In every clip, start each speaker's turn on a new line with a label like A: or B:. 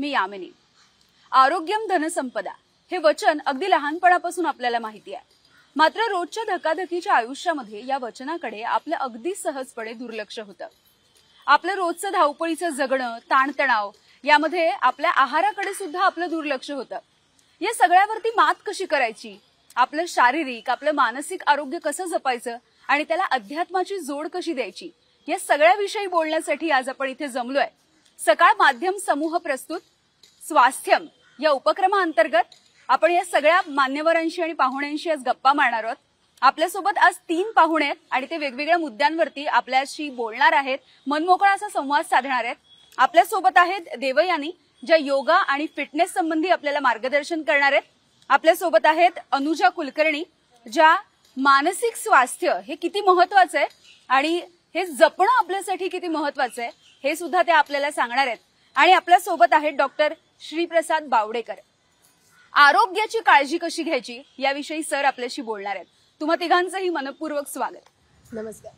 A: मी यामिनी आरोग्यम धनसंपदा हे वचन अगदी लहानपणापासून आपल्याला माहिती आहे मात्र रोजच्या धकाधकीच्या आयुष्यामध्ये या वचनाकडे आपलं अगदी सहजपणे दुर्लक्ष होतं आपलं रोजचं धावपळीचं जगणं ताणतणाव यामध्ये आपल्या आहाराकडे सुद्धा आपलं दुर्लक्ष होतं या सगळ्यावरती मात कशी करायची आपलं शारीरिक आपलं मानसिक आरोग्य कसं जपायचं आणि त्याला अध्यात्माची जोड कशी द्यायची या सगळ्याविषयी बोलण्यासाठी आज आपण इथे जमलोय सकाळ माध्यम समूह प्रस्तुत स्वास्थ्यम या उपक्रमाअंतर्गत आपण या सगळ्या मान्यवरांशी आणि पाहुण्यांशी आज गप्पा मारणार आहोत आपल्यासोबत आज तीन पाहुणे आहेत आणि ते वेगवेगळ्या मुद्द्यांवरती आपल्याशी बोलणार आहेत मनमोकळा असा संवाद साधणार आहेत आपल्यासोबत आहेत देवयानी ज्या योगा आणि फिटनेस संबंधी आपल्याला मार्गदर्शन करणार आहेत आपल्यासोबत आहेत अनुजा कुलकर्णी ज्या मानसिक स्वास्थ्य हे किती महत्वाचं आहे आणि हे जपणं आपल्यासाठी किती महत्वाचं आहे हे सुद्धा ते आपल्याला सांगणार आहेत आणि आपल्या सोबत आहेत डॉक्टर श्रीप्रसाद बावडेकर आरोग्याची काळजी कशी घ्यायची याविषयी सर आपल्याशी बोलणार आहेत तुम्हा तिघांचंही मनपूर्वक स्वागत नमस्कार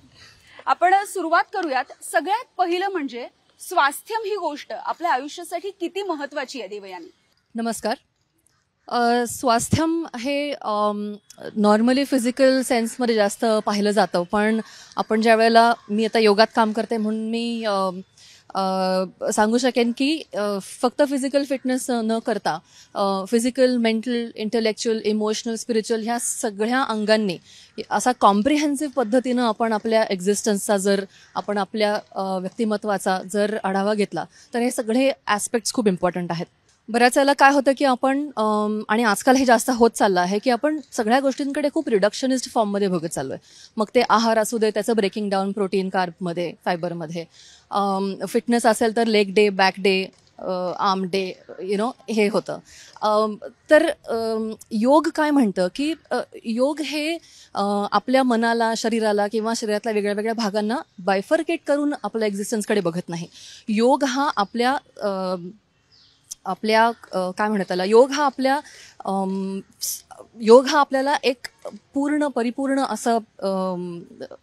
A: आपण सुरुवात करूयात सगळ्यात पहिलं म्हणजे स्वास्थ्यम ही गोष्ट आपल्या आयुष्यासाठी किती महत्वाची आहे देवयानी
B: नमस्कार स्वास्थ्यम हे नॉर्मली फिजिकल सेन्समध्ये जास्त पाहिलं जातं पण आपण ज्या वेळेला मी आता योगात काम करते म्हणून मी सांगू शकेन की फक्त फिजिकल फिटनेस न करता physical mental intellectual emotional spiritual ह्या सगळ्या अंगांनी असा कॉम्प्रिहेन्सिव्ह पद्धतीनं आपण आपल्या एक्झिस्टन्सचा जर आपण आपल्या व्यक्तिमत्वाचा जर आढावा घेतला तर हे सगळे ॲस्पेक्ट्स खूप इम्पॉर्टंट आहेत बऱ्याच वेळेला काय होतं की आपण आणि आजकाल हे जास्त होत चाललं आहे की आपण सगळ्या गोष्टींकडे खूप रिडक्शनिस्ट फॉर्ममध्ये बघत चाललो आहे मग ते आहार असू दे त्याचं ब्रेकिंग डाऊन प्रोटीन कार्बमध्ये फायबरमध्ये फिटनेस असेल तर leg day back day arm day you know हे होतं तर योग काय म्हणतं की योग हे आपल्या मनाला शरीराला किंवा शरीरातल्या वेगळ्या वेगळ्या भागांना बायफर्केट करून आपल्या एक्झिस्टन्सकडे बघत नाही योग हा आपल्या आपल्या काय म्हणत आला योग हा आपल्या योग हा आपल्याला एक पूर्ण परिपूर्ण असं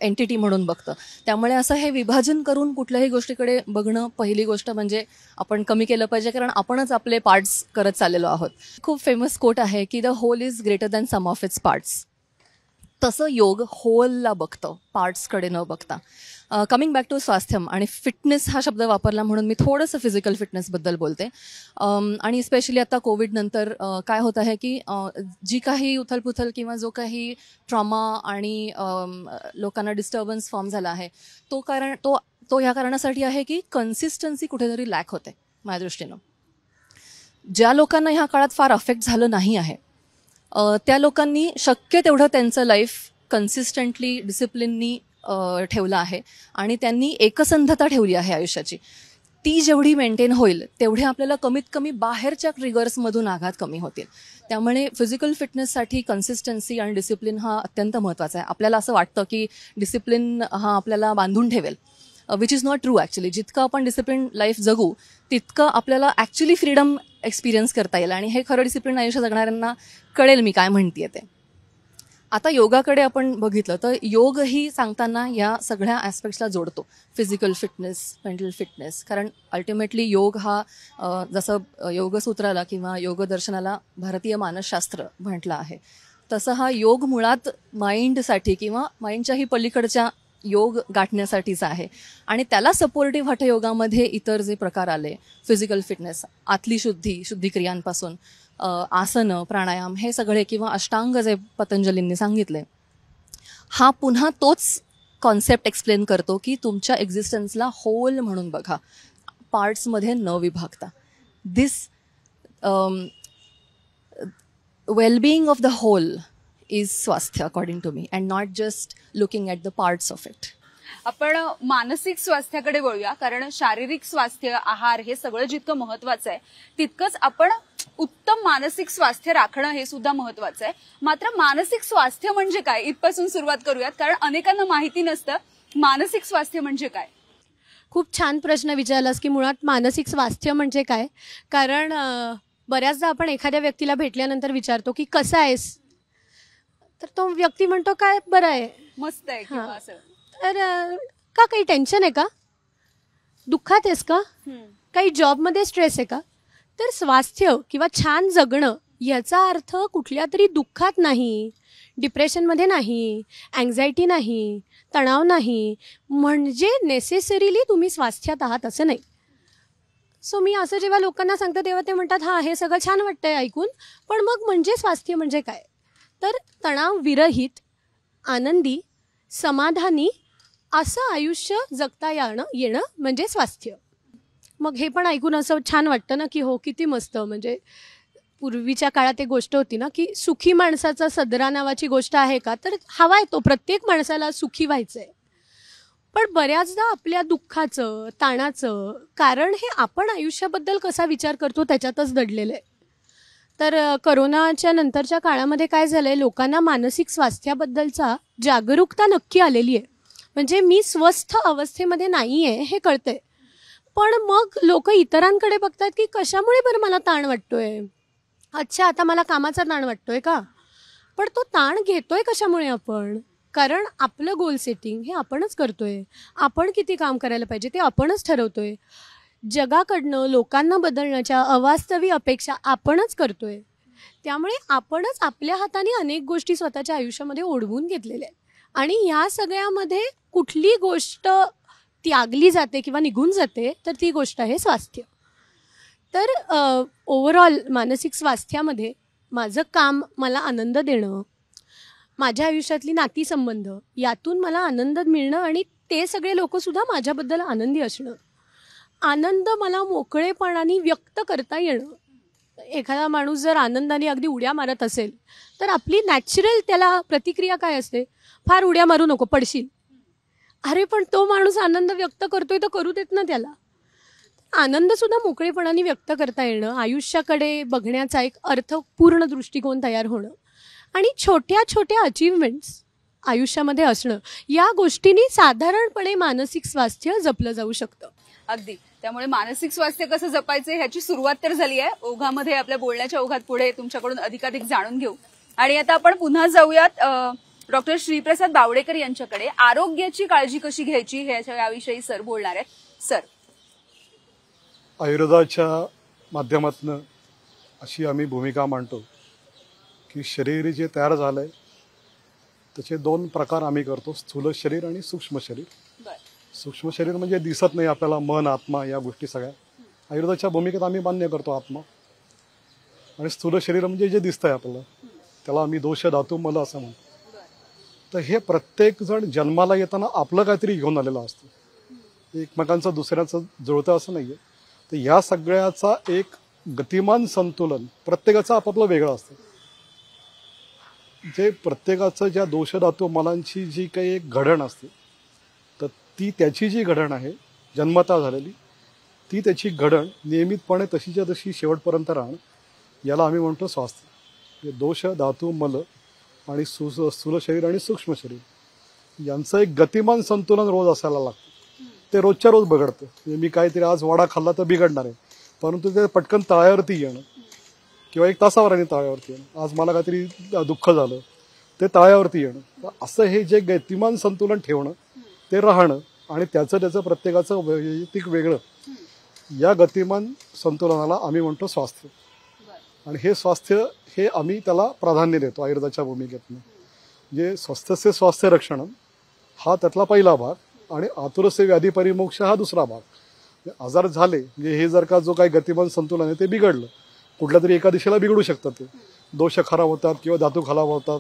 B: एंटिटी म्हणून बघतं त्यामुळे असं हे विभाजन करून कुठल्याही गोष्टीकडे बघणं पहिली गोष्ट म्हणजे आपण कमी केलं पाहिजे कारण आपणच आपले पार्ट्स करत चाललेलो आहोत खूप फेमस कोट आहे की the whole is greater than sum of its parts तसं योग होलला बघतं पार्ट्सकडे न बघता कमिंग बॅक टू स्वास्थ्यम आणि फिटनेस हा शब्द वापरला म्हणून मी थोडंसं फिजिकल फिटनेसबद्दल बोलते आणि स्पेशली आता कोविडनंतर काय होत आहे की जी काही उथलपुथल किंवा जो काही ट्रॉमा आणि लोकांना डिस्टर्बन्स फॉर्म झाला आहे तो कारण तो तो ह्या कारणासाठी आहे की कन्सिस्टन्सी कुठेतरी लॅक होते माझ्या दृष्टीनं ज्या लोकांना ह्या काळात फार अफेक्ट झालं नाही आहे त्या लोकांनी शक्य तेवढं त्यांचं लाईफ कन्सिस्टंटली डिसिप्लिननी ठेवलं आहे आणि त्यांनी एकसंधता ठेवली आहे आयुष्याची ती जेवढी मेंटेन होईल तेवढे आपल्याला कमीत कमी बाहेरच्या ट्रिगर्समधून आघात कमी होतील त्यामुळे फिजिकल फिटनेससाठी कन्सिस्टन्सी आणि डिसिप्लिन हा अत्यंत महत्त्वाचा आहे आपल्याला असं वाटतं की डिसिप्लिन हा आपल्याला बांधून ठेवेल which is not true actually जितकं आपण डिसिप्लिन लाईफ जगू तितकं आपल्याला ॲक्च्युली फ्रीडम एक्सपिरियन्स करता येईल आणि हे खरं डिसिप्लिन आयुष्य जगणाऱ्यांना कळेल मी काय म्हणते ते आता योगाकडे आपण बघितलं तर योग ही सांगताना या सगळ्या ॲस्पेक्ट्सला जोडतो फिजिकल फिटनेस मेंटल फिटनेस कारण अल्टिमेटली योग हा uh, जसं uh, योगसूत्राला किंवा योगदर्शनाला भारतीय मानसशास्त्र म्हटलं आहे तसं हा योग मुळात माइंडसाठी किंवा माइंडच्याही पलीकडच्या योग गाठण्यासाठीचा आहे आणि त्याला सपोर्टिव्ह हटयोगामध्ये इतर जे प्रकार आले फिजिकल फिटनेस आतली शुद्धी शुद्धिक्रियांपासून आसनं प्राणायाम हे सगळे किंवा अष्टांग जे पतंजलींनी सांगितले हा पुन्हा तोच कॉन्सेप्ट एक्सप्लेन करतो की तुमच्या एक्झिस्टन्सला होल म्हणून बघा पार्ट्समध्ये न विभागता this wellbeing of the whole is स्वास्थ्य according to me and not just looking at the parts of it
A: आपण मानसिक स्वास्थ्याकडे वळूया कारण शारीरिक स्वास्थ्य आहार हे सगळं जितकं महत्वाचं आहे तितकंच आपण उत्तम मानसिक स्वास्थ्य राखणं हे सुद्धा महत्वाचं आहे मात्र मानसिक स्वास्थ्य म्हणजे काय इथपासून सुरुवात करूयात कारण अनेकांना
C: माहिती नसतं मानसिक स्वास्थ्य म्हणजे काय खूप छान प्रश्न विचारलास की मुळात मानसिक स्वास्थ्य म्हणजे काय कारण बऱ्याचदा आपण एखाद्या व्यक्तीला भेटल्यानंतर विचारतो की कसा आहेस तर तो व्यक्ती म्हणतो काय बरं आहे
A: मस्त आहे हां असं
C: तर का काही टेन्शन आहे का दुःखात आहेस का काही जॉबमध्ये स्ट्रेस आहे का तर स्वास्थ्य किंवा छान जगणं याचा अर्थ कुठल्या तरी दुःखात नाही डिप्रेशनमध्ये नाही अँझायटी नाही तणाव नाही म्हणजे नेसेसरीली तुम्ही स्वास्थ्यात आहात असं नाही सो मी असं जेव्हा लोकांना सांगतो तेव्हा ते म्हणतात हां हे सगळं छान वाटतंय ऐकून पण मग म्हणजे स्वास्थ्य म्हणजे काय तर तणावविरहित आनंदी समाधानी असं आयुष्य जगता येणं येणं म्हणजे स्वास्थ्य मग हे पण ऐकून असं छान वाटतं ना की हो किती मस्त म्हणजे पूर्वीच्या काळात एक गोष्ट होती ना की सुखी माणसाचा सदरा नावाची गोष्ट आहे का तर हवा आहे तो प्रत्येक माणसाला सुखी व्हायचं आहे पण बऱ्याचदा आपल्या दुःखाचं ताणाचं कारण हे आपण आयुष्याबद्दल कसा विचार करतो त्याच्यातच दडलेलं आहे तर करोनाच्या नंतरच्या काळामध्ये काय झालंय लोकांना मानसिक स्वास्थ्याबद्दलचा जागरूकता नक्की आलेली आहे म्हणजे मी स्वस्थ अवस्थेमध्ये नाही आहे हे कळतंय पण मग लोक इतरांकडे बघतात की कशामुळे बरं मला ताण वाटतोय अच्छा आता मला कामाचा ताण वाटतोय का पण तो ताण घेतोय कशामुळे आपण कारण आपलं गोल सेटिंग हे आपणच करतोय आपण किती काम करायला पाहिजे ते आपणच ठरवतोय जगाकडनं लोकांना बदलण्याच्या अवास्तवी अपेक्षा आपणच करतोय त्यामुळे आपणच आपल्या हाताने अनेक गोष्टी स्वतःच्या आयुष्यामध्ये ओढवून घेतलेल्या आहेत आणि ह्या सगळ्यामध्ये कुठली गोष्ट त्यागली जाते किंवा निघून जाते तर ती गोष्ट आहे स्वास्थ्य तर ओव्हरऑल मानसिक स्वास्थ्यामध्ये माझं काम मला आनंद देणं माझ्या आयुष्यातली नातीसंबंध यातून मला आनंद मिळणं आणि ते सगळे लोकसुद्धा माझ्याबद्दल आनंदी असणं आनंद मला मोकळेपणाने व्यक्त करता येणं एखादा माणूस जर आनंदाने अगदी उड्या मारत असेल तर आपली नॅचरल त्याला प्रतिक्रिया काय असते फार उड्या मारू नको पडशील अरे पण तो माणूस आनंद व्यक्त करतोय तर करू देत ना त्याला आनंदसुद्धा मोकळेपणाने व्यक्त करता येणं आयुष्याकडे बघण्याचा एक अर्थपूर्ण दृष्टिकोन तयार होणं आणि छोट्या छोट्या अचीवमेंट्स आयुष्यामध्ये असणं या गोष्टींनी साधारणपणे मानसिक स्वास्थ्य जपलं जाऊ शकतं
A: अगदी त्यामुळे मानसिक स्वास्थ्य कसं जपायचं ह्याची सुरुवात तर झाली आहे ओघामध्ये आपल्या बोलण्याच्या ओघात पुढे तुमच्याकडून अधिकाधिक जाणून घेऊ आणि आता आपण पुन्हा जाऊयात डॉक्टर श्रीप्रसाद बावडेकर यांच्याकडे आरोग्याची काळजी कशी घ्यायची ह्याच्या याविषयी सर बोलणार आहेत सर
D: आयुर्वेदाच्या माध्यमातून अशी आम्ही भूमिका मांडतो की शरीर जे तयार झालंय त्याचे दोन प्रकार आम्ही करतो स्थूल शरीर आणि सूक्ष्म शरीर सूक्ष्म शरीर म्हणजे दिसत नाही आपल्याला मन आत्मा या गोष्टी सगळ्या आयुर्वेदाच्या भूमिकेत आम्ही मान्य करतो आत्मा आणि स्थूल शरीर म्हणजे जे दिसतंय आपल्याला त्याला आम्ही दोष धातू मल असं म्हणतो तर हे प्रत्येक जण जन्माला येताना आपलं काहीतरी घेऊन आलेलं असतं एकमेकांचं दुसऱ्याचं जुळतं असं आहे तर या सगळ्याचा एक गतिमान संतुलन प्रत्येकाचं आपापलं वेगळं असतं जे प्रत्येकाचं ज्या दोषधातू मलांची जी काही एक घडण असते ती त्याची जी घडण आहे जन्मता झालेली ती त्याची घडण नियमितपणे तशीच्या तशी शेवटपर्यंत राहणं याला आम्ही म्हणतो स्वास्थ्य दोष धातू मल आणि सु स्थूल शरीर आणि सूक्ष्म शरीर यांचं एक गतिमान संतुलन रोज असायला लागतं ते रोजच्या रोज बघडतं म्हणजे मी काहीतरी आज वाडा खाल्ला तर बिघडणार आहे परंतु ते पटकन ताळ्यावरती येणं किंवा एक आणि तळ्यावरती येणं आज मला काहीतरी दुःख झालं ते ताळ्यावरती येणं असं हे जे गतिमान संतुलन ठेवणं ते राहणं आणि त्याचं त्याचं प्रत्येकाचं वैयक्तिक वेगळं या गतिमान संतुलनाला आम्ही म्हणतो स्वास्थ्य आणि हे स्वास्थ्य हे आम्ही त्याला प्राधान्य देतो आयुर्वेदाच्या भूमिकेतनं म्हणजे स्वस्थस्य स्वास्थ्य रक्षण हा त्यातला पहिला भाग आणि आतुरस्य व्याधी परिमोक्ष हा दुसरा भाग आजार झाले म्हणजे हे जर का जो काही गतिमान संतुलन आहे ते बिघडलं कुठल्या तरी एका दिशेला बिघडू शकतात ते दोष खराब होतात किंवा धातू खराब होतात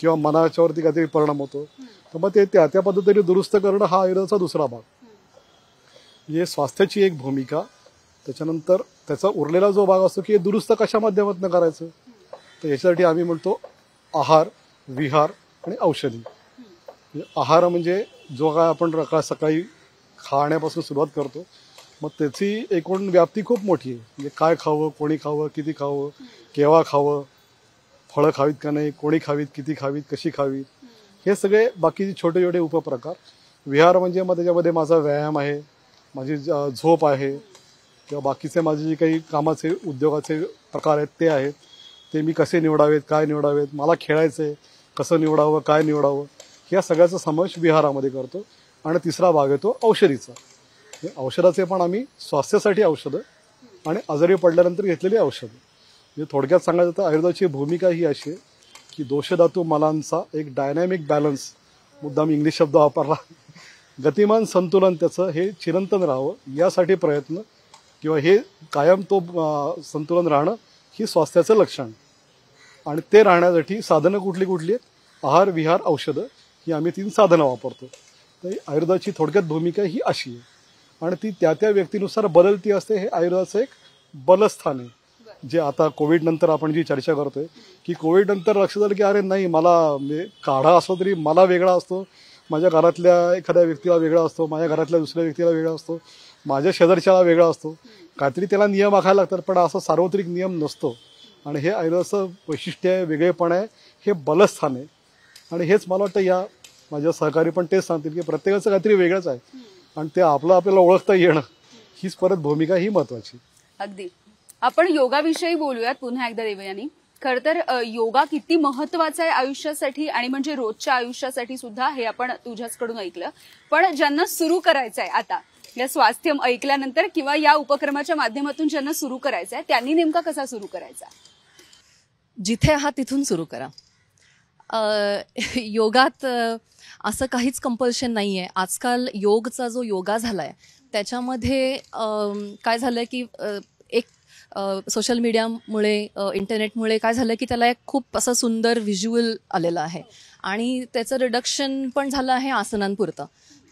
D: किंवा मनाच्यावरती काहीतरी परिणाम होतो तर मग ते त्या त्या पद्धतीने दुरुस्त करणं हा आयुर्वेदाचा दुसरा भाग म्हणजे स्वास्थ्याची एक भूमिका त्याच्यानंतर त्याचा उरलेला जो भाग असतो की हे दुरुस्त कशा माध्यमातून करायचं तर याच्यासाठी आम्ही म्हणतो आहार विहार आणि औषधी आहार म्हणजे जो काय आपण सकाळी खाण्यापासून सुरुवात करतो मग त्याची एकूण व्याप्ती खूप मोठी आहे म्हणजे काय खावं कोणी खावं किती खावं केव्हा खावं फळं खावीत का नाही कोणी खावीत किती खावीत कशी खावीत हे सगळे बाकीचे छोटे छोटे उपप्रकार विहार म्हणजे मग त्याच्यामध्ये माझा व्यायाम आहे माझी झोप आहे किंवा बाकीचे माझे जे काही कामाचे उद्योगाचे प्रकार आहेत ते आहेत ते मी कसे निवडावेत काय निवडावेत मला खेळायचं आहे कसं निवडावं काय निवडावं या सगळ्याचा समावेश विहारामध्ये करतो आणि तिसरा भाग येतो औषधीचा औषधाचे पण आम्ही स्वास्थ्यासाठी औषधं आणि आजारी पडल्यानंतर घेतलेली औषधं म्हणजे थोडक्यात सांगायचं तर आयुर्वेदाची भूमिका ही अशी आहे की दोषधातू मलांचा एक डायनॅमिक बॅलन्स मुद्दाम इंग्लिश शब्द वापरला गतिमान संतुलन त्याचं हे चिरंतन राहावं यासाठी प्रयत्न किंवा हे कायम तो संतुलन राहणं ही स्वास्थ्याचं लक्षण आणि ते राहण्यासाठी साधनं कुठली कुठली आहेत आहार विहार औषधं ही आम्ही तीन साधनं वापरतो तर आयुर्वेदाची थोडक्यात भूमिका ही अशी आहे आणि ती त्या त्या व्यक्तीनुसार बदलती असते हे आयुर्वेदाचं एक बलस्थान आहे जे आता कोविडनंतर आपण जी चर्चा करतोय की कोविडनंतर लक्ष झालं की अरे नाही मला म्हणजे काढा असो तरी मला वेगळा असतो माझ्या घरातल्या एखाद्या व्यक्तीला वेगळा असतो माझ्या घरातल्या दुसऱ्या व्यक्तीला वेगळा असतो माझ्या शेजारच्याला वेगळा असतो काहीतरी त्याला नियम आखायला लागतात पण असा सार्वत्रिक नियम नसतो आणि हे असं वैशिष्ट्य आहे वेगळेपण आहे हे बलस्थान आहे आणि हेच मला वाटतं या माझ्या सहकारी पण तेच सांगतील की प्रत्येकाचं काहीतरी वेगळंच आहे आणि ते आपलं आपल्याला ओळखता येणं हीच परत भूमिका ही महत्वाची
A: अगदी आपण योगाविषयी बोलूयात पुन्हा एकदा देवयानी खर तर योगा किती महत्वाचा आहे आयुष्यासाठी आणि म्हणजे रोजच्या आयुष्यासाठी सुद्धा हे आपण तुझ्याचकडून ऐकलं पण ज्यांना सुरू करायचं आहे आता या स्वास्थ्य ऐकल्यानंतर किंवा या उपक्रमाच्या माध्यमातून ज्यांना सुरू करायचं आहे त्यांनी नेमका कसा सुरू करायचा
B: जिथे हा तिथून सुरू करा योगात असं काहीच कंपल्शन नाही आहे आजकाल योगचा जो योगा झाला आहे त्याच्यामध्ये काय झालं की सोशल मीडियामुळे इंटरनेटमुळे काय झालं की त्याला एक खूप असं सुंदर व्हिज्युअल आलेलं आहे आणि त्याचं रिडक्शन पण झालं आहे आसनांपुरतं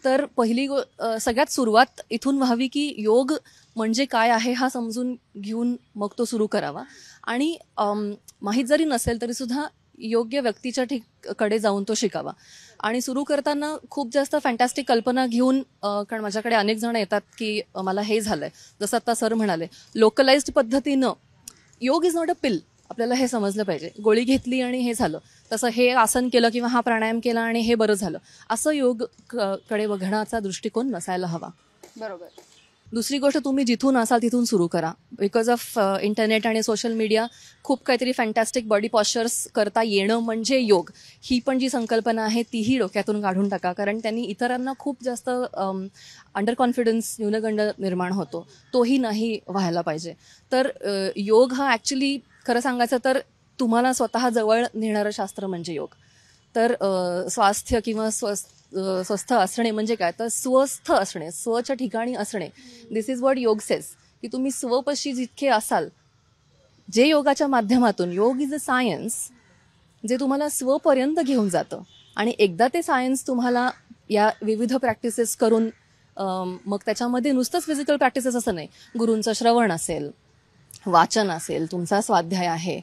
B: तर पहिली गो सगळ्यात सुरुवात इथून व्हावी की योग म्हणजे काय आहे हा समजून घेऊन मग तो सुरू करावा आणि माहीत जरी नसेल तरीसुद्धा योग्य व्यक्तीच्या ठीक कडे जाऊन तो शिकावा आणि सुरू करताना खूप जास्त फॅन्टॅस्टिक कल्पना घेऊन कारण माझ्याकडे अनेक जण येतात की मला हे झालंय जसं आता सर म्हणाले लोकलाइज्ड पद्धतीनं योग इज नॉट अ पिल आपल्याला हे समजलं पाहिजे गोळी घेतली आणि हे झालं तसं हे आसन केलं किंवा हा प्राणायाम केला आणि हे बरं झालं असं योग कडे बघण्याचा दृष्टिकोन नसायला हवा बरोबर दुसरी गोष्ट तुम्ही जिथून असाल तिथून सुरू करा बिकॉज ऑफ इंटरनेट आणि सोशल मीडिया खूप काहीतरी फॅन्टॅस्टिक बॉडी पॉश्चर्स करता येणं म्हणजे योग ही पण जी संकल्पना आहे तीही डोक्यातून काढून टाका कारण त्यांनी इतरांना खूप जास्त अंडर um, कॉन्फिडन्स न्यूनगंड निर्माण होतो तोही नाही व्हायला पाहिजे तर uh, योग हा ॲक्च्युली खरं सांगायचं तर तुम्हाला स्वतः जवळ नेणारं शास्त्र म्हणजे योग तर uh, स्वास्थ्य किंवा स्वस्थ स्वस्थ असणे म्हणजे काय तर स्वस्थ असणे स्वच्या ठिकाणी असणे this is what yoga says की तुम्ही स्वपशी जितके असाल जे योगाच्या माध्यमातून योग इज अ सायन्स जे तुम्हाला स्वपर्यंत घेऊन जातं आणि एकदा ते सायन्स तुम्हाला या विविध प्रॅक्टिसेस करून मग त्याच्यामध्ये नुसतंच फिजिकल प्रॅक्टिसेस असं नाही गुरूंचं श्रवण असेल वाचन असेल तुमचा स्वाध्याय आहे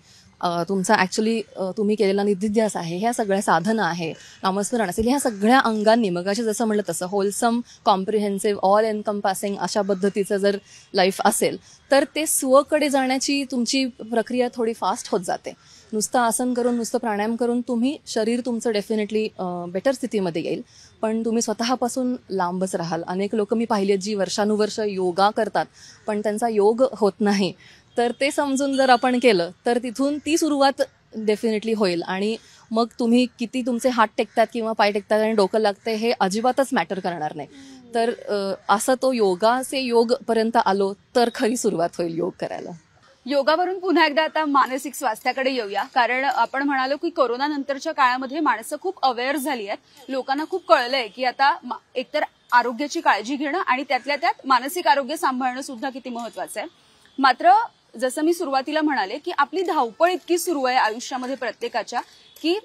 B: तुमचा ॲक्च्युली तुम्ही केलेला निधिध्यास आहे ह्या सगळ्या साधनं आहे नामस्मरण असेल ह्या सगळ्या अंगांनी मगाशी जसं म्हटलं तसं होलसम कॉम्प्रिहेन्सिव्ह ऑल एनकम्पासिंग अशा पद्धतीचं जर लाईफ असेल तर ते स्वकडे जाण्याची तुमची प्रक्रिया थोडी फास्ट होत जाते नुसतं आसन करून नुसतं प्राणायाम करून तुम्ही शरीर तुमचं डेफिनेटली बेटर स्थितीमध्ये येईल पण तुम्ही स्वतःपासून लांबच राहाल अनेक लोक मी पाहिलेत जी वर्षानुवर्ष योगा करतात पण त्यांचा योग होत नाही तर ते समजून जर आपण केलं तर तिथून ती सुरुवात डेफिनेटली होईल आणि मग तुम्ही किती तुमचे हात टेकतात किंवा पाय टेकतात आणि डोकं लागते हे अजिबातच मॅटर करणार नाही तर असं तो योग योगपर्यंत आलो तर खरी सुरुवात होईल योग करायला
A: योगावरून पुन्हा एकदा आता मानसिक स्वास्थ्याकडे येऊया कारण आपण म्हणालो की कोरोना नंतरच्या काळामध्ये माणसं खूप अवेअर झाली आहेत लोकांना खूप कळलंय की आता एकतर आरोग्याची काळजी घेणं आणि त्यातल्या त्यात मानसिक आरोग्य सांभाळणं सुद्धा किती महत्वाचं आहे मात्र जसं मी सुरुवातीला म्हणाले की आपली धावपळ इतकी सुरू आहे आयुष्यामध्ये प्रत्येकाच्या की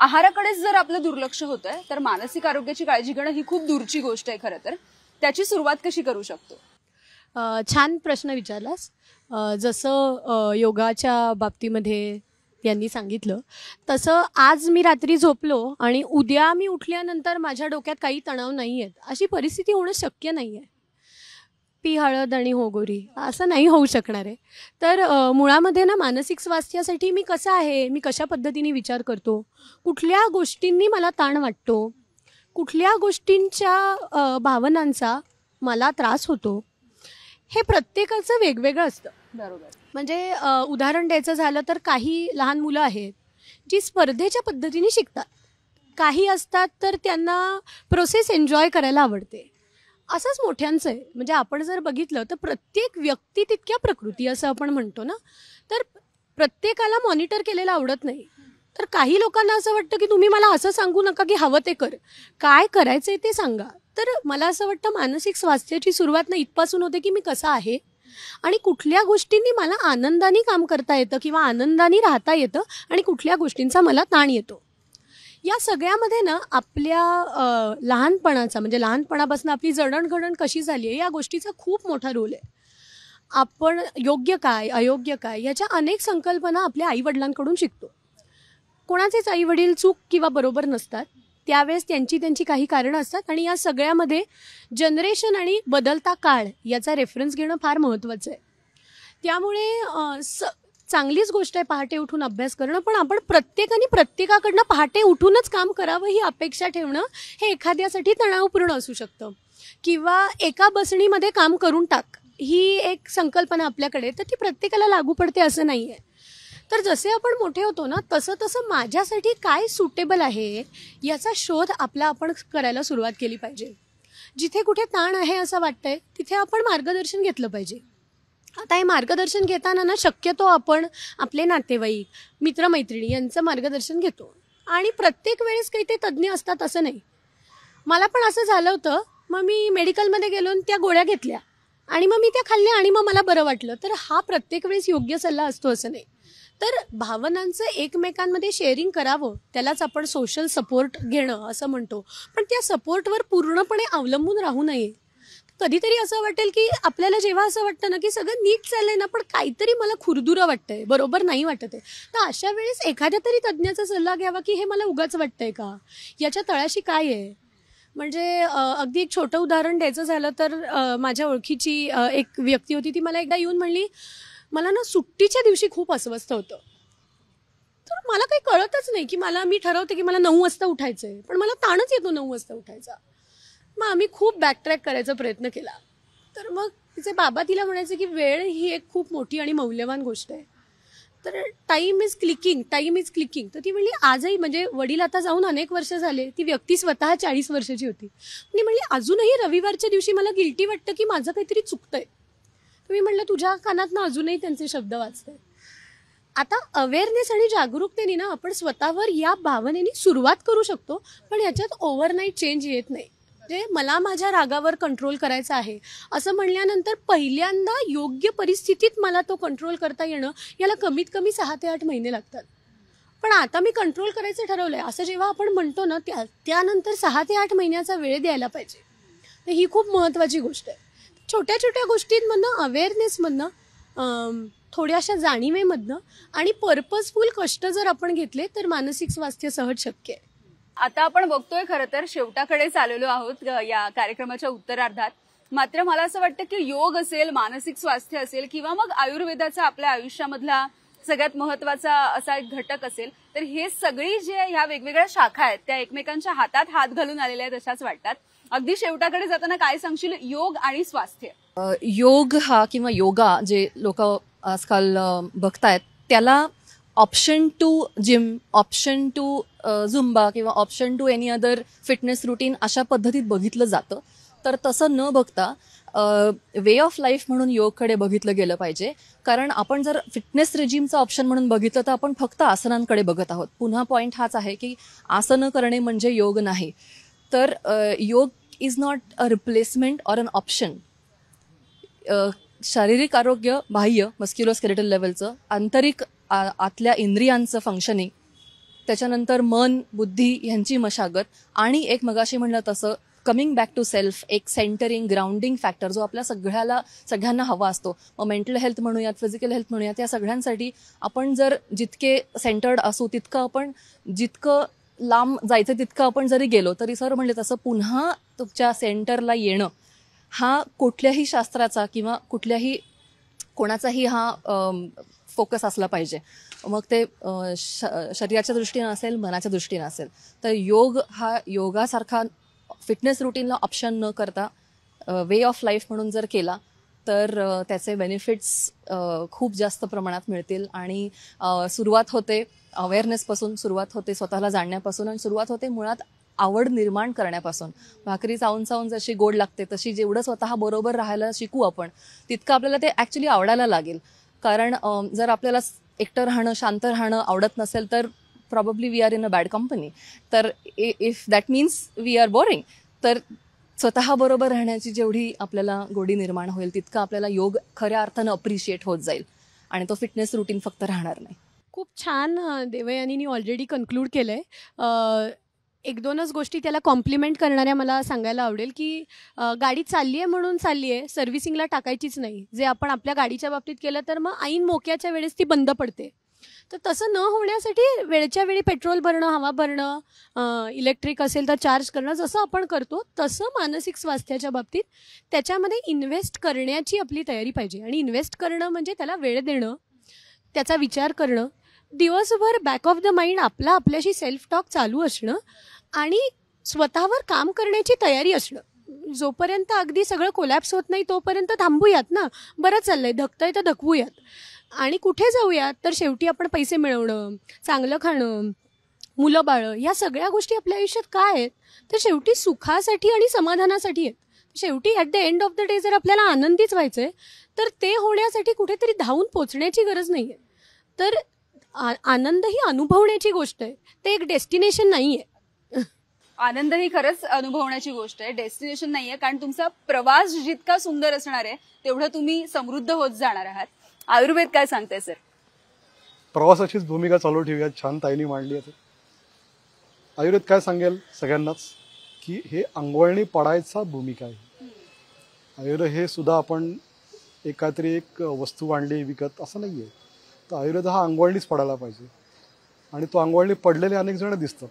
A: आहाराकडेच जर आपलं दुर्लक्ष होत आहे तर मानसिक आरोग्याची काळजी घेणं ही खूप दूरची गोष्ट आहे खरं तर त्याची सुरुवात कशी करू शकतो
C: छान प्रश्न विचारलास जसं योगाच्या बाबतीमध्ये यांनी सांगितलं तसं आज मी रात्री झोपलो आणि उद्या मी उठल्यानंतर माझ्या डोक्यात काही तणाव नाही आहेत अशी परिस्थिती होणं शक्य नाही आहे पी हळद आणि हो गोरी असं नाही होऊ शकणार आहे तर मुळामध्ये ना मानसिक स्वास्थ्यासाठी मी कसं आहे मी कशा पद्धतीने विचार करतो कुठल्या गोष्टींनी मला ताण वाटतो कुठल्या गोष्टींच्या भावनांचा मला त्रास होतो हे प्रत्येकाचं वेगवेगळं असतं बरोबर म्हणजे उदाहरण द्यायचं झालं तर काही लहान मुलं आहेत जी स्पर्धेच्या पद्धतीने शिकतात काही असतात तर त्यांना प्रोसेस एन्जॉय करायला आवडते असंच मोठ्यांचं आहे म्हणजे आपण जर बघितलं तर प्रत्येक व्यक्ती तितक्या प्रकृती असं आपण म्हणतो ना तर प्रत्येकाला मॉनिटर केलेलं आवडत नाही तर काही लोकांना असं वाटतं की तुम्ही मला असं सांगू नका की हवं ते कर काय करायचं आहे ते सांगा तर मला असं वाटतं मानसिक स्वास्थ्याची सुरुवात ना इथपासून होते की मी कसं आहे आणि कुठल्या गोष्टींनी मला आनंदाने काम करता येतं किंवा आनंदाने राहता येतं आणि कुठल्या गोष्टींचा मला ताण येतो या सगळ्यामध्ये ना आपल्या लहानपणाचा म्हणजे लहानपणापासून आपली जडणघडण कशी झाली आहे या गोष्टीचा खूप मोठा रोल आहे आपण योग्य काय अयोग्य काय याच्या अनेक संकल्पना आपल्या आईवडिलांकडून शिकतो कोणाचेच आईवडील चूक किंवा बरोबर नसतात त्यावेळेस त्यांची त्यांची काही कारणं असतात आणि या सगळ्यामध्ये जनरेशन आणि बदलता काळ याचा रेफरन्स घेणं फार महत्त्वाचं आहे त्यामुळे स चांगलीच गोष्ट आहे पहाटे उठून अभ्यास करणं पण आपण प्रत्येकाने प्रत्येकाकडनं पहाटे उठूनच काम करावं ही अपेक्षा ठेवणं हे एखाद्यासाठी तणावपूर्ण असू शकतं किंवा एका बसणीमध्ये काम करून टाक ही एक संकल्पना आपल्याकडे तर ती प्रत्येकाला लागू पडते असं नाही आहे तर जसे आपण मोठे होतो ना तसं तसं माझ्यासाठी काय सुटेबल आहे याचा शोध आपला आपण करायला सुरुवात केली पाहिजे जिथे कुठे ताण आहे असं वाटतंय तिथे आपण मार्गदर्शन घेतलं पाहिजे आता हे मार्गदर्शन घेताना ना शक्यतो आपण आपले नातेवाईक मित्रमैत्रिणी यांचं मार्गदर्शन घेतो आणि प्रत्येक वेळेस काही ते तज्ज्ञ असतात असं नाही मला पण असं झालं होतं मग मी मेडिकलमध्ये गेलो त्या गोळ्या घेतल्या आणि मग मी त्या खाल्ल्या आणि मग मला बरं वाटलं तर हा प्रत्येक वेळेस योग्य सल्ला असतो असं नाही तर भावनांचं एकमेकांमध्ये शेअरिंग करावं त्यालाच आपण सोशल सपोर्ट घेणं असं म्हणतो पण त्या सपोर्टवर पूर्णपणे अवलंबून राहू नये कधीतरी असं वाटेल की आपल्याला जेव्हा असं वाटतं ना की सगळं नीट चाललंय ना पण काहीतरी मला खुरदुरं वाटतंय बरोबर नाही वाटत आहे तर अशा वेळेस एखाद्या तरी तज्ज्ञाचा सल्ला घ्यावा की हे मला उगाच वाटतंय का याच्या तळाशी काय आहे म्हणजे अगदी एक छोटं उदाहरण द्यायचं झालं तर माझ्या ओळखीची एक व्यक्ती होती ती मला एकदा येऊन म्हणली मला ना सुट्टीच्या दिवशी खूप अस्वस्थ होतं तर मला काही कळतच नाही की मला मी ठरवते की मला नऊ वाजता उठायचं आहे पण मला ताणच येतो नऊ वाजता उठायचा मग आम्ही खूप बॅकट्रॅक करायचा प्रयत्न केला तर मग तिचे बाबा तिला म्हणायचे की वेळ ही एक खूप मोठी आणि मौल्यवान गोष्ट आहे तर time is clicking time is clicking तर ती म्हणली आजही म्हणजे वडील आता जाऊन अनेक वर्ष झाले ती व्यक्ती स्वतः चाळीस वर्षाची होती मी म्हणली अजूनही रविवारच्या दिवशी मला गिल्टी वाटतं की माझं काहीतरी चुकतंय तर मी म्हणलं तुझ्या कानात ना अजूनही त्यांचे शब्द वाचत आता अवेअरनेस आणि जागरूकतेने ना आपण स्वतःवर या भावनेने सुरुवात करू शकतो पण याच्यात ओव्हरनाईट चेंज येत नाही म्हणजे मला माझ्या रागावर कंट्रोल करायचा आहे असं म्हणल्यानंतर पहिल्यांदा योग्य परिस्थितीत मला तो कंट्रोल करता येणं याला कमीत कमी सहा ते आठ महिने लागतात पण आता मी कंट्रोल करायचं ठरवलं असं जेव्हा आपण म्हणतो ना त्या त्यानंतर सहा ते आठ महिन्याचा वेळ द्यायला पाहिजे तर ही खूप महत्त्वाची गोष्ट आहे छोट्या छोट्या गोष्टींमधनं अवेअरनेसमधनं थोड्याशा जाणीवेमधनं आणि पर्पजफुल कष्ट जर आपण घेतले तर मानसिक स्वास्थ्य सहज शक्य आहे आता आपण बघतोय खरं तर शेवटाकडे चाललेलो
A: आहोत या कार्यक्रमाच्या उत्तरार्धात मात्र मला असं वाटतं की योग असेल मानसिक स्वास्थ्य असेल किंवा मग आयुर्वेदाचा आपल्या आयुष्यामधला सगळ्यात महत्वाचा असा एक घटक असेल तर हे सगळी जे ह्या वेगवेगळ्या शाखा आहेत त्या एकमेकांच्या हातात हात घालून आलेल्या आहेत अशाच वाटतात अगदी शेवटाकडे जाताना काय सांगशील योग आणि स्वास्थ्य
B: योग हा किंवा योगा जे लोक आजकाल बघतायत त्याला option to gym option to Zumba किंवा option to any other fitness routine अशा पद्धतीत बघितलं जातं तर तसं न बघता वे ऑफ लाईफ म्हणून योगकडे बघितलं गेलं पाहिजे कारण आपण जर फिटनेस रिजिमचं ऑप्शन म्हणून बघितलं तर आपण फक्त आसनांकडे बघत आहोत पुन्हा पॉईंट हाच आहे की आसनं करणे म्हणजे योग नाही तर uh, yoga is not a replacement or an option शारीरिक आरोग्य बाह्य मस्क्युलोस्केलेटल लेवलचं आंतरिक आ आतल्या इंद्रियांचं फंक्शनिंग त्याच्यानंतर मन बुद्धी ह्यांची मशागत आणि एक मगाशी म्हणलं तसं कमिंग बॅक टू सेल्फ एक सेंटरिंग ग्राउंडिंग फॅक्टर जो आपल्या सगळ्याला सगळ्यांना हवा असतो मग मेंटल हेल्थ म्हणूयात फिजिकल हेल्थ म्हणूयात या सगळ्यांसाठी आपण जर जितके सेंटर्ड असू तितकं आपण जितकं लांब जायचं तितकं आपण जरी गेलो तरी सर म्हणले तसं पुन्हा तुमच्या सेंटरला येणं हा कुठल्याही शास्त्राचा किंवा कुठल्याही कोणाचाही हा फोकस असला पाहिजे मग ते शरीराच्या दृष्टीनं असेल मनाच्या दृष्टीनं असेल तर योग हा योगासारखा फिटनेस रुटीनला ऑप्शन न करता वे ऑफ लाईफ म्हणून जर केला तर त्याचे बेनिफिट्स खूप जास्त प्रमाणात मिळतील आणि सुरुवात होते अवेअरनेसपासून सुरुवात होते स्वतःला जाणण्यापासून आणि सुरुवात होते मुळात आवड निर्माण करण्यापासून भाकरी चावून चावून जशी गोड लागते तशी जेवढं स्वतः बरोबर राहायला शिकू आपण तितकं आपल्याला ते ॲक्च्युली आवडायला लागेल कारण जर आपल्याला एकटं राहणं शांत राहणं आवडत नसेल तर probably we are in a bad company तर if that means we are boring तर स्वतःबरोबर राहण्याची जेवढी आपल्याला गोडी निर्माण होईल तितकं आपल्याला योग खऱ्या अर्थानं अप्रिशिएट होत जाईल आणि तो फिटनेस रुटीन फक्त राहणार नाही
C: खूप छान देवयानीनी ऑलरेडी कन्क्लूड केलं आहे एक दोनच गोष्टी त्याला कॉम्प्लिमेंट करणाऱ्या मला सांगायला आवडेल की गाडी चालली आहे म्हणून चालली आहे सर्व्हिसिंगला टाकायचीच नाही जे आपण आपल्या गाडीच्या बाबतीत केलं तर मग ऐन मोक्याच्या वेळेस ती बंद पडते तर तसं न होण्यासाठी वेळच्या वेळी पेट्रोल भरणं हवा भरणं इलेक्ट्रिक असेल तर चार्ज करणं जसं आपण करतो तसं मानसिक स्वास्थ्याच्या बाबतीत त्याच्यामध्ये इन्व्हेस्ट करण्याची आपली तयारी पाहिजे आणि इन्व्हेस्ट करणं म्हणजे त्याला वेळ देणं त्याचा विचार करणं दिवसभर बॅक ऑफ द माइंड आपला आपल्याशी सेल्फ टॉक चालू असणं आणि स्वतःवर काम करण्याची तयारी असणं जोपर्यंत अगदी सगळं कोलॅप्स होत नाही तोपर्यंत थांबूयात ना बरं चाललंय धकतंय तर धकवूयात आणि कुठे जाऊयात तर शेवटी आपण पैसे मिळवणं चांगलं खाणं मुलं बाळं ह्या सगळ्या गोष्टी आपल्या आयुष्यात काय आहेत तर शेवटी सुखासाठी आणि समाधानासाठी आहेत शेवटी at the end of the day जर आपल्याला आनंदीच व्हायचं आहे तर ते होण्यासाठी कुठेतरी धावून पोचण्याची गरज नाही आहे तर आनंद ही अनुभवण्याची गोष्ट आहे ते एक डेस्टिनेशन नाही आहे आनंद ही खरंच अनुभवण्याची गोष्ट
A: आहे डेस्टिनेशन नाहीये कारण तुमचा प्रवास जितका सुंदर असणार आहे तेवढं तुम्ही समृद्ध होत जाणार आहात आयुर्वेद काय सांगताय सर
D: प्रवासाचीच भूमिका चालू ठेवूया छान ताईनी मांडली आहे आयुर्वेद काय सांगेल सगळ्यांनाच की हे अंगवळणी पडायचा भूमिका आहे आयुर्वेद हे सुद्धा आपण एकातरी एक वस्तू आणली विकत असं नाही आहे तर आयुर्वेद हा अंगवळणीच पडायला पाहिजे आणि तो अंगवळणी पडलेले अनेक जण दिसतात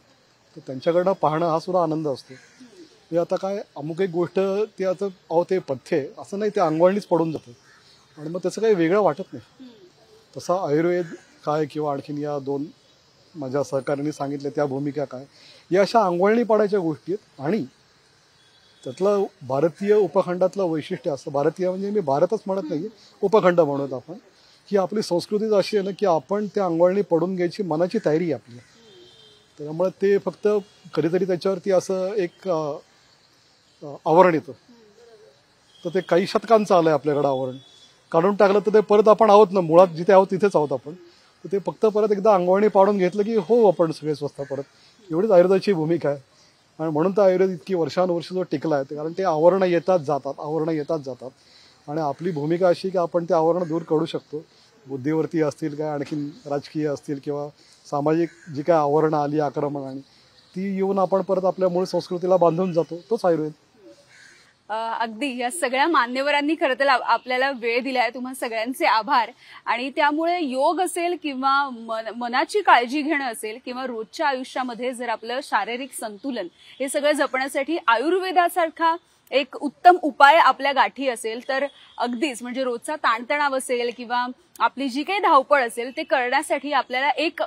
D: तर त्यांच्याकडनं पाहणं हा सुद्धा आनंद असतो म्हणजे आता काय अमुक एक गोष्ट ते आता अहो ते पथ्य असं नाही ते अंगवळणीच पडून जातं आणि मग त्याचं काही वेगळं वाटत नाही तसा आयुर्वेद काय किंवा आणखीन या दोन माझ्या सहकाऱ्यांनी सांगितले त्या भूमिका काय या अशा अंगवळणी पाडायच्या गोष्टी आहेत आणि त्यातलं भारतीय उपखंडातलं वैशिष्ट्य असतं भारतीय म्हणजे मी भारतच म्हणत नाही उपखंड म्हणत आपण की आपली संस्कृतीच अशी आहे ना की आपण त्या अंगवळणी पडून घ्यायची मनाची तयारी आपली त्यामुळे ते फक्त कधीतरी त्याच्यावरती असं एक आवरण येतं तर ते काही शतकांचं आलं आहे आपल्याकडं आवरण काढून टाकलं तर ते परत आपण आहोत ना मुळात जिथे आहोत तिथेच आहोत आपण तर ते फक्त परत एकदा अंगवाणी पाडून घेतलं की हो आपण सगळे स्वस्त परत एवढीच आयुर्वेदाची भूमिका आहे आणि म्हणून तर आयुर्वेद इतकी वर्षानुवर्ष जो टिकला आहे कारण ते आवरणं येतात जातात आवरणं येतात जातात आणि आपली भूमिका अशी की आपण ते आवरणं दूर करू शकतो बुद्धीवरती असतील काय आणखीन राजकीय असतील किंवा सामाजिक जी काय आवरणं आली आक्रमण आणि ती येऊन आपण परत आपल्या मूळ संस्कृतीला बांधून जातो तोच आयुर्वेद
A: अगदी या सगळ्या मान्यवरांनी खरं तर आपल्याला वेळ दिलाय तुम्हा सगळ्यांचे आभार आणि त्यामुळे योग असेल किंवा मन, मनाची काळजी घेणं असेल किंवा रोजच्या आयुष्यामध्ये जर आपलं शारीरिक संतुलन हे सगळं जपण्यासाठी आयुर्वेदासारखा एक उत्तम उपाय आपल्या गाठी असेल तर अगदीच म्हणजे रोजचा ताणतणाव असेल किंवा आपली जी काही धावपळ असेल ते करण्यासाठी आपल्याला एक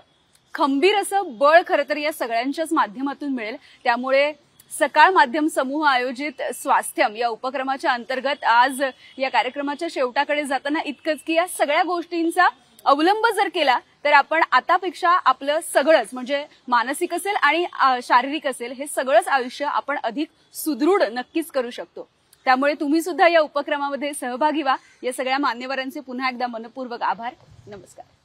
A: खंबीर असं बळ खरं तर या सगळ्यांच्याच माध्यमातून मिळेल त्यामुळे सकाळ माध्यम समूह आयोजित स्वास्थ्यम या उपक्रमाच्या अंतर्गत आज या कार्यक्रमाच्या शेवटाकडे जाताना इतकंच की या सगळ्या गोष्टींचा अवलंब जर केला तर आपण आतापेक्षा आपलं सगळंच म्हणजे मानसिक असेल आणि शारीरिक असेल हे सगळंच आयुष्य आपण अधिक सुदृढ नक्कीच करू शकतो त्यामुळे तुम्ही सुद्धा या उपक्रमामध्ये सहभागी व्हा या सगळ्या मान्यवरांचे पुन्हा एकदा मनपूर्वक आभार नमस्कार